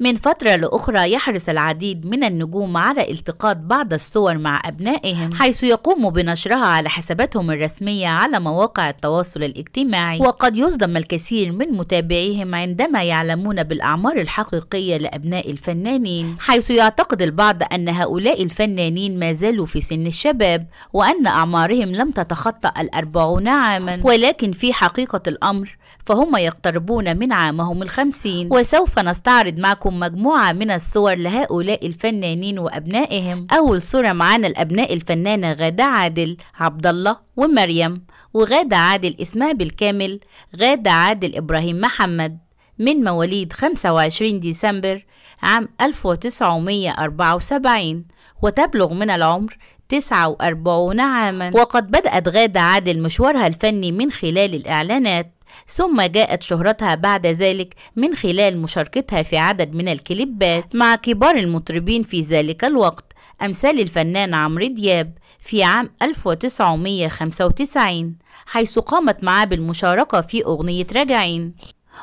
من فترة لأخرى يحرص العديد من النجوم على التقاط بعض الصور مع أبنائهم حيث يقوموا بنشرها على حساباتهم الرسمية على مواقع التواصل الاجتماعي وقد يصدم الكثير من متابعيهم عندما يعلمون بالأعمار الحقيقية لأبناء الفنانين حيث يعتقد البعض أن هؤلاء الفنانين ما زالوا في سن الشباب وأن أعمارهم لم تتخطى الأربعون عاما ولكن في حقيقة الأمر فهم يقتربون من عامهم الخمسين وسوف نستعرض معكم لكم مجموعة من الصور لهؤلاء الفنانين وأبنائهم أول صورة معانا الأبناء الفنانة غادة عادل عبد الله ومريم وغادة عادل اسمها بالكامل غادة عادل إبراهيم محمد من مواليد 25 ديسمبر عام 1974 وتبلغ من العمر 49 عاما وقد بدأت غادة عادل مشوارها الفني من خلال الإعلانات ثم جاءت شهرتها بعد ذلك من خلال مشاركتها في عدد من الكليبات مع كبار المطربين في ذلك الوقت أمثال الفنان عمرو دياب في عام 1995 حيث قامت معاه بالمشاركة في أغنية راجعين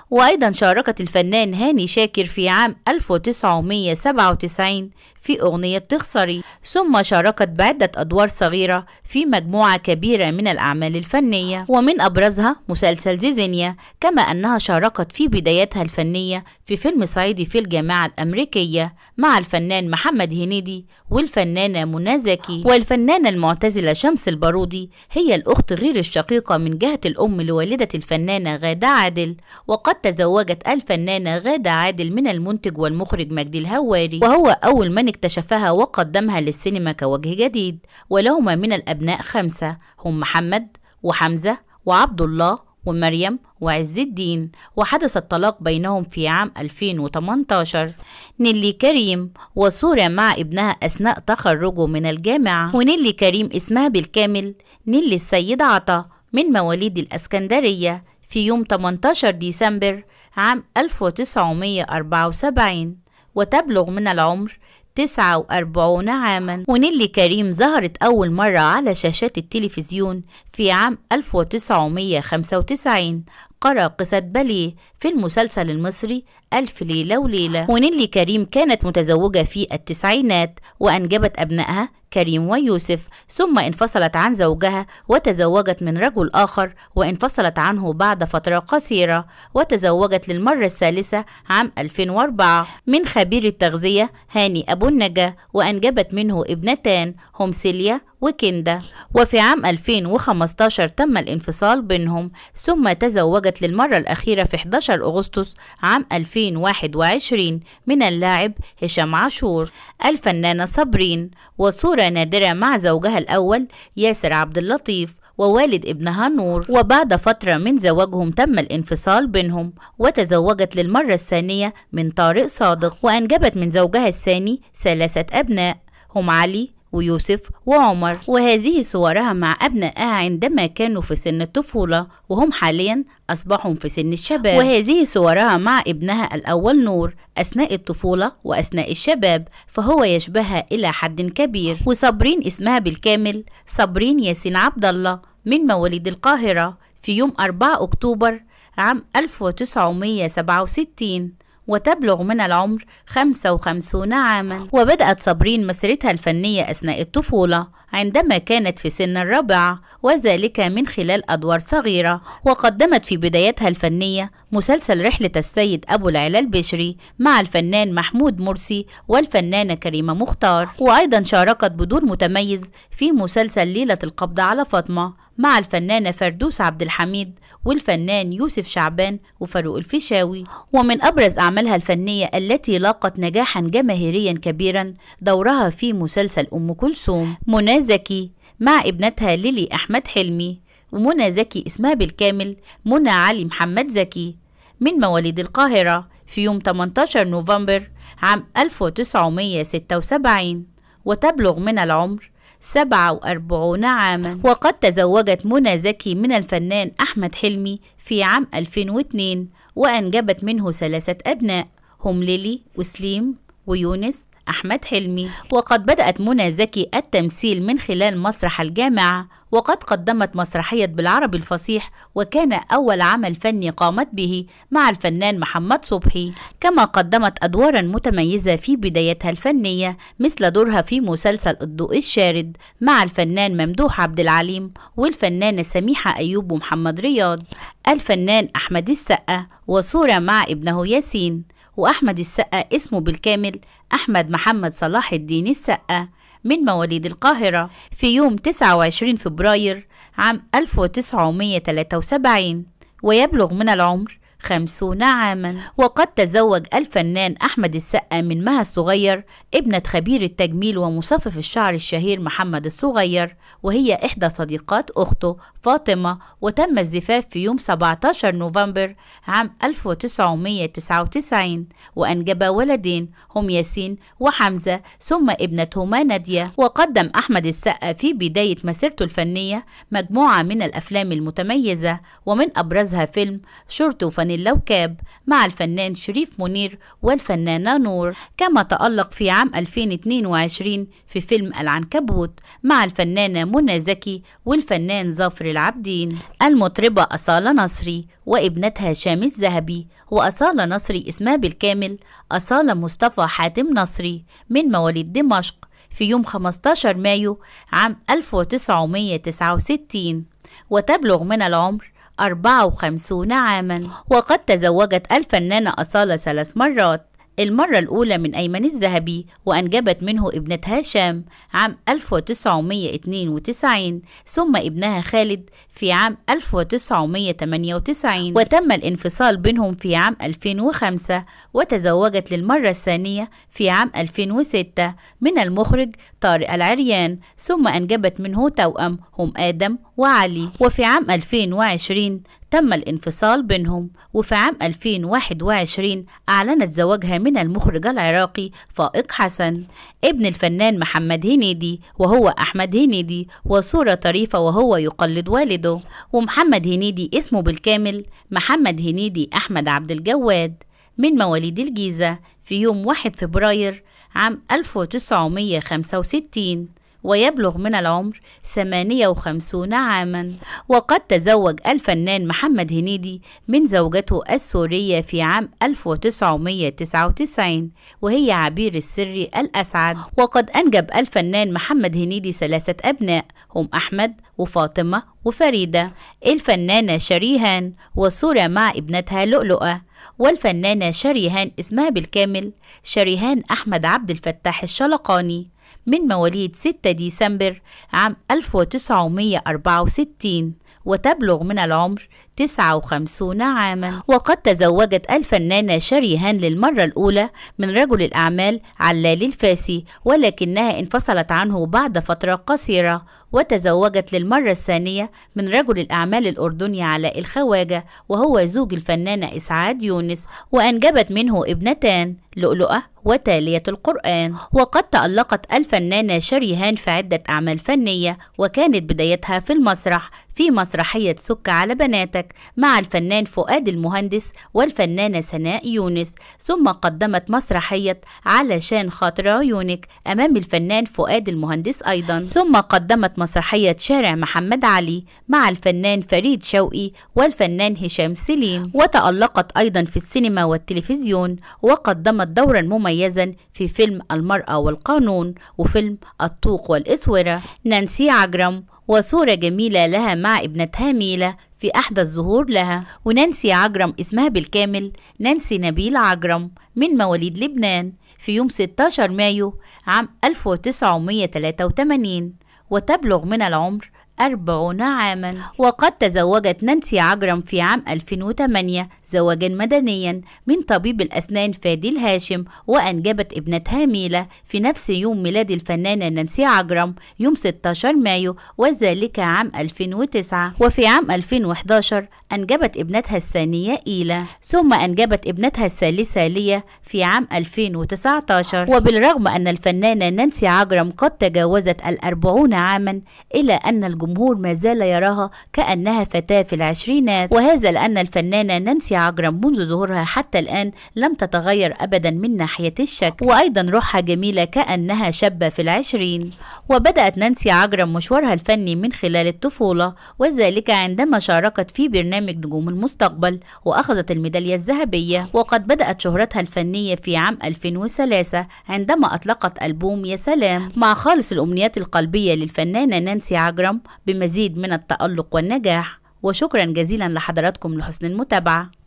وأيضا شاركت الفنان هاني شاكر في عام 1997 في أغنية تخسري ثم شاركت بعدة أدوار صغيرة في مجموعة كبيرة من الأعمال الفنية ومن أبرزها مسلسل زيزينيا كما أنها شاركت في بداياتها الفنية في فيلم صعيدي في الجامعة الأمريكية مع الفنان محمد هنيدي والفنانة منى زكي والفنانة المعتزلة شمس البارودي هي الأخت غير الشقيقة من جهة الأم لوالدة الفنانة غادة عادل وقد تزوجت الفنانة غادة عادل من المنتج والمخرج مجدي الهواري وهو أول من اكتشفها وقدمها للسينما كوجه جديد ولهما من الأبناء خمسة هم محمد وحمزة وعبد الله ومريم وعز الدين وحدث الطلاق بينهم في عام 2018 نيلي كريم وصورة مع ابنها أثناء تخرجه من الجامعة ونيلي كريم اسمها بالكامل نيلي السيد عطا من مواليد الأسكندرية في يوم 18 ديسمبر عام 1974 وتبلغ من العمر 49 عاما ونيلي كريم ظهرت أول مرة على شاشات التلفزيون في عام 1995 قراقصة باليه في المسلسل المصري ألف ليلة وليلة ونيلي كريم كانت متزوجة في التسعينات وأنجبت أبنائها كريم ويوسف ثم انفصلت عن زوجها وتزوجت من رجل آخر وانفصلت عنه بعد فترة قصيرة وتزوجت للمرة الثالثة عام 2004 من خبير التغذية هاني أبو النجا وأنجبت منه ابنتان هم سيليا وكندا وفي عام 2015 تم الانفصال بينهم ثم تزوجت للمرة الأخيرة في 11 أغسطس عام 2021 من اللاعب هشام عاشور الفنانة صابرين وصورة نادرة مع زوجها الأول ياسر عبد اللطيف ووالد ابنها نور وبعد فترة من زواجهم تم الانفصال بينهم وتزوجت للمرة الثانية من طارق صادق وأنجبت من زوجها الثاني ثلاثة أبناء هم علي ويوسف وعمر وهذه صورها مع أبنائها عندما كانوا في سن الطفولة وهم حاليا أصبحوا في سن الشباب وهذه صورها مع ابنها الأول نور أثناء الطفولة وأثناء الشباب فهو يشبهها إلى حد كبير وصابرين اسمها بالكامل صابرين ياسين عبد الله من مواليد القاهرة في يوم 4 أكتوبر عام 1967 وتبلغ من العمر 55 عاما وبدأت صابرين مسيرتها الفنية أثناء الطفولة عندما كانت في سن الرابعة وذلك من خلال أدوار صغيرة وقدمت في بدايتها الفنية مسلسل رحلة السيد أبو العلا البشري مع الفنان محمود مرسي والفنانة كريمة مختار وأيضا شاركت بدور متميز في مسلسل ليلة القبض على فاطمة مع الفنانة فردوس عبد الحميد والفنان يوسف شعبان وفاروق الفيشاوي ومن أبرز أعمالها الفنية التي لاقت نجاحا جماهيريا كبيرا دورها في مسلسل أم كلثوم منى زكي مع ابنتها ليلي أحمد حلمي ومنى زكي اسمها بالكامل منى علي محمد زكي من مواليد القاهرة في يوم 18 نوفمبر عام 1976 وتبلغ من العمر 47 عاما وقد تزوجت منى زكي من الفنان أحمد حلمي في عام 2002 وأنجبت منه ثلاثة أبناء هم ليلي وسليم ويونس أحمد حلمي وقد بدأت منى زكي التمثيل من خلال مسرح الجامعة وقد قدمت مسرحية بالعربي الفصيح وكان أول عمل فني قامت به مع الفنان محمد صبحي كما قدمت أدوارا متميزة في بدايتها الفنية مثل دورها في مسلسل الضوء الشارد مع الفنان ممدوح عبد العليم والفنانة سميحة أيوب ومحمد رياض الفنان أحمد السقا وصورة مع ابنه ياسين وأحمد السقا اسمه بالكامل أحمد محمد صلاح الدين السقا من مواليد القاهرة في يوم 29 فبراير عام 1973 ويبلغ من العمر خمسون عاما وقد تزوج الفنان أحمد السقا من مها الصغير ابنة خبير التجميل ومصفف الشعر الشهير محمد الصغير وهي إحدى صديقات أخته فاطمة وتم الزفاف في يوم 17 نوفمبر عام 1999 وأنجب ولدين هم ياسين وحمزة ثم ابنتهما نادية وقدم أحمد السقا في بداية مسيرته الفنية مجموعة من الأفلام المتميزة ومن أبرزها فيلم شرطة وفنية اللوكاب مع الفنان شريف منير والفنانة نور كما تألق في عام 2022 في فيلم العنكبوت مع الفنانة منى زكي والفنان ظافر العابدين المطربة أصالة نصري وابنتها شام الذهبي وأصالة نصري اسمها بالكامل أصالة مصطفى حاتم نصري من مواليد دمشق في يوم 15 مايو عام 1969 وتبلغ من العمر 54 عاما وقد تزوجت الفنانة أصالة ثلاث مرات المرة الأولى من أيمن الذهبي وأنجبت منه ابنة هشام عام 1992 ثم ابنها خالد في عام 1998 وتم الانفصال بينهم في عام 2005 وتزوجت للمرة الثانية في عام 2006 من المخرج طارق العريان ثم أنجبت منه توأم هم آدم وعلي وفي عام 2020 تم الانفصال بينهم وفي عام 2021 أعلنت زواجها من المخرج العراقي فائق حسن ابن الفنان محمد هنيدي وهو أحمد هنيدي وصورة طريفة وهو يقلد والده ومحمد هنيدي اسمه بالكامل محمد هنيدي أحمد عبد الجواد من مواليد الجيزة في يوم 1 فبراير عام 1965 ويبلغ من العمر 58 عاما وقد تزوج الفنان محمد هنيدي من زوجته السورية في عام 1999 وهي عبير السري الأسعد وقد أنجب الفنان محمد هنيدي ثلاثة أبناء هم أحمد وفاطمة وفريدة الفنانة شريهان وصورة مع ابنتها لؤلؤة والفنانة شريهان اسمها بالكامل شريهان أحمد عبد الفتاح الشلقاني من مواليد 6 ديسمبر عام 1964 وتبلغ من العمر 59 عاما وقد تزوجت الفنانة شريهان للمرة الأولى من رجل الأعمال علال الفاسي ولكنها انفصلت عنه بعد فترة قصيرة وتزوجت للمرة الثانية من رجل الأعمال الأردني علاء الخواجة وهو زوج الفنانة إسعاد يونس وأنجبت منه ابنتان لؤلؤة وتالية القرآن وقد تألقت الفنانة شريهان في عدة أعمال فنية وكانت بدايتها في المسرح في مسرحية سك على بناتك حياتك مع الفنان فؤاد المهندس والفنانة سناء يونس ثم قدمت مسرحية علشان خاطر عيونك أمام الفنان فؤاد المهندس أيضا ثم قدمت مسرحية شارع محمد علي مع الفنان فريد شوقي والفنان هشام سليم وتألقت أيضا في السينما والتلفزيون وقدمت دورا مميزا في فيلم المرأة والقانون وفيلم الطوق والإسورة نانسي عجرم وصورة جميلة لها مع ابنتها ميلا في أحدى الظهور لها ونانسي عجرم اسمها بالكامل نانسي نبيل عجرم من مواليد لبنان في يوم 16 مايو عام 1983 وتبلغ من العمر أربعون عاما وقد تزوجت نانسي عجرم في عام 2008 زواجا مدنيا من طبيب الأسنان فادي الهاشم وأنجبت ابنتها ميلا في نفس يوم ميلاد الفنانة نانسي عجرم يوم 16 مايو وذلك عام 2009 وفي عام 2011 أنجبت ابنتها الثانية إيلا ثم أنجبت ابنتها الثالثة ليا في عام 2019 وبالرغم أن الفنانة نانسي عجرم قد تجاوزت الأربعون عاما إلا أن الج... الجمهور ما زال يراها كأنها فتاة في العشرينات وهذا لأن الفنانة نانسي عجرم منذ ظهورها حتى الآن لم تتغير أبدا من ناحية الشكل وأيضا روحها جميلة كأنها شابة في العشرين وبدأت نانسي عجرم مشوارها الفني من خلال الطفولة وذلك عندما شاركت في برنامج نجوم المستقبل وأخذت الميدالية الذهبية وقد بدأت شهرتها الفنية في عام 2003 عندما أطلقت ألبوم يا سلام مع خالص الأمنيات القلبية للفنانة نانسي عجرم بمزيد من التألق والنجاح وشكرا جزيلا لحضراتكم لحسن المتابعة